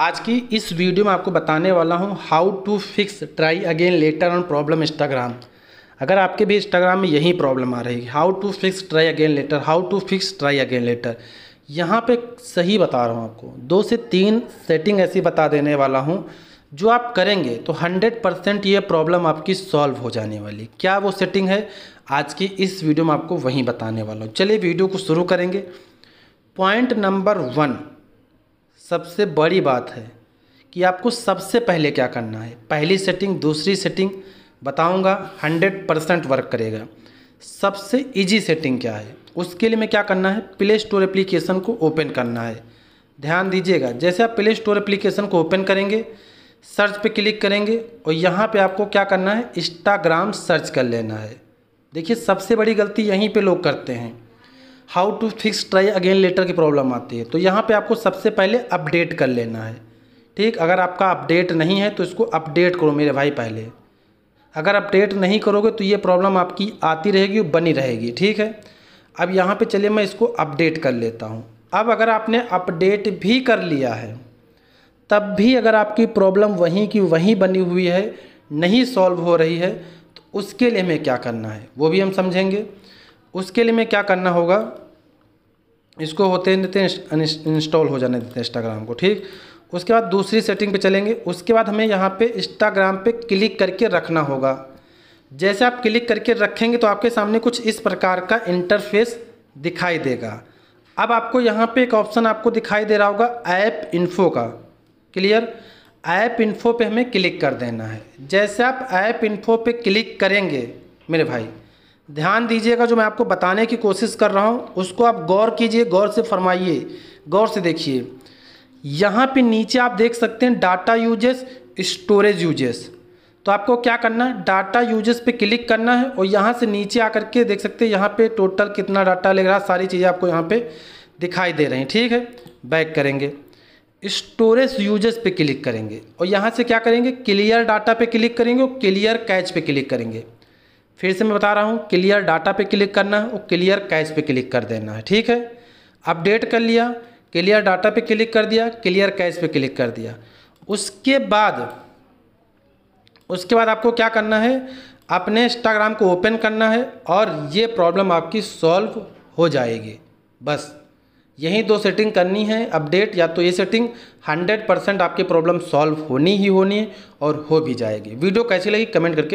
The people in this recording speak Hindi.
आज की इस वीडियो में आपको बताने वाला हूँ how to fix try again later on problem Instagram अगर आपके भी इंस्टाग्राम में यही प्रॉब्लम आ रही है how to fix try again later how to fix try again later यहाँ पे सही बता रहा हूँ आपको दो से तीन सेटिंग ऐसी बता देने वाला हूँ जो आप करेंगे तो हंड्रेड परसेंट ये प्रॉब्लम आपकी सॉल्व हो जाने वाली क्या वो सेटिंग है आज की इस वीडियो में आपको वहीं बताने वाला हूँ चलिए वीडियो को शुरू करेंगे पॉइंट नंबर वन सबसे बड़ी बात है कि आपको सबसे पहले क्या करना है पहली सेटिंग दूसरी सेटिंग बताऊंगा हंड्रेड परसेंट वर्क करेगा सबसे इजी सेटिंग क्या है उसके लिए मैं क्या करना है प्ले स्टोर एप्लीकेशन को ओपन करना है ध्यान दीजिएगा जैसे आप प्ले स्टोर एप्लीकेशन को ओपन करेंगे सर्च पे क्लिक करेंगे और यहाँ पे आपको क्या करना है इंस्टाग्राम सर्च कर लेना है देखिए सबसे बड़ी गलती यहीं पे लोग करते हैं how to fix try again later की प्रॉब्लम आती है तो यहाँ पे आपको सबसे पहले अपडेट कर लेना है ठीक अगर आपका अपडेट नहीं है तो इसको अपडेट करो मेरे भाई पहले अगर अपडेट नहीं करोगे तो ये प्रॉब्लम आपकी आती रहेगी और बनी रहेगी ठीक है अब यहाँ पे चलिए मैं इसको अपडेट कर लेता हूँ अब अगर आपने अपडेट भी कर लिया है तब भी अगर आपकी प्रॉब्लम वहीं की वहीं बनी हुई है नहीं सॉल्व हो रही है तो उसके लिए हमें क्या करना है वो भी हम समझेंगे उसके लिए मैं क्या करना होगा इसको होते हैं इंस्टॉल हो जाने देते हैं इंस्टाग्राम को ठीक उसके बाद दूसरी सेटिंग पे चलेंगे उसके बाद हमें यहाँ पे इंस्टाग्राम पे क्लिक करके रखना होगा जैसे आप क्लिक करके रखेंगे तो आपके सामने कुछ इस प्रकार का इंटरफेस दिखाई देगा अब आपको यहाँ पे एक ऑप्शन आपको दिखाई दे रहा होगा ऐप इन्फो का क्लियर ऐप इन्फो पे हमें क्लिक कर देना है जैसे आप ऐप इन्फो पे क्लिक करेंगे मेरे भाई ध्यान दीजिएगा जो मैं आपको बताने की कोशिश कर रहा हूँ उसको आप गौर कीजिए गौर से फरमाइए गौर से देखिए यहाँ पे नीचे आप देख सकते हैं डाटा यूजेस स्टोरेज यूजेस तो आपको क्या करना है डाटा यूजेस पे क्लिक करना है और यहाँ से नीचे आकर के देख सकते हैं यहाँ पे टोटल कितना डाटा लग रहा है सारी चीज़ें आपको यहाँ पे दिखाई दे रही हैं ठीक है बैक करेंगे स्टोरेज यूजेस पे क्लिक करेंगे और यहाँ से क्या करेंगे क्लियर डाटा पे क्लिक करेंगे और क्लियर कैच पे क्लिक करेंगे फिर से मैं बता रहा हूँ क्लियर डाटा पे क्लिक करना है और क्लियर कैश पे क्लिक कर देना है ठीक है अपडेट कर लिया क्लियर डाटा पे क्लिक कर दिया क्लियर कैश पे क्लिक कर दिया उसके बाद उसके बाद आपको क्या करना है अपने इंस्टाग्राम को ओपन करना है और ये प्रॉब्लम आपकी सॉल्व हो जाएगी बस यही दो सेटिंग करनी है अपडेट या तो ये सेटिंग 100 परसेंट आपकी प्रॉब्लम सॉल्व होनी ही होनी है और हो भी जाएगी वीडियो कैसी लगी कमेंट करके